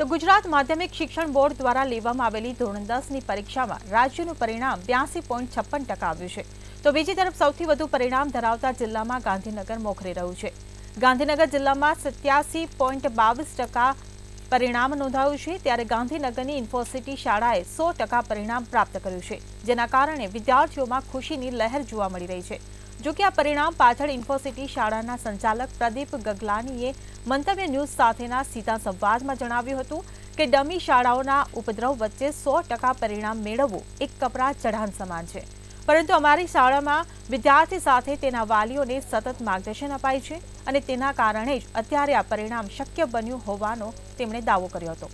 તો ગુજરાત માધ્યમિક શિક્ષણ બોર્ડ દ્વારા લેવામાં આવેલી ધોરણ દસની પરીક્ષામાં રાજ્યનું પરિણામ બ્યાસી છપ્પન ટકા આવ્યું છે તો બીજી તરફ સૌથી વધુ પરિણામ ધરાવતા જિલ્લામાં ગાંધીનગર મોખરે રહ્યું છે ગાંધીનગર જિલ્લામાં સત્યાસી પોઈન્ટ બાવીસ ટકા પરિણામ નોંધાયું છે ત્યારે ગાંધીનગરની ઇન્ફોસિટી શાળાએ સો ટકા પરિણામ પ્રાપ્ત કર્યું છે જેના કારણે વિદ્યાર્થીઓમાં ખુશીની લહેર જોવા મળી રહી છે જોકે આ પરિણામ પાછળ ઇન્ફોસિટી શાળાના સંચાલક પ્રદીપ ગગલાનીએ મંતવ્ય ન્યૂઝ સાથેના સીધા સંવાદમાં જણાવ્યું હતું કે ડમી શાળાઓના ઉપદ્રવ વચ્ચે સો પરિણામ મેળવવું એક કપરા ચઢાણ સમાન છે પરંતુ અમારી શાળામાં વિદ્યાર્થી સાથે તેના વાલીઓને સતત માર્ગદર્શન અપાય છે અને તેના કારણે જ અત્યારે આ પરિણામ શક્ય બન્યું હોવાનો તેમણે દાવો કર્યો હતો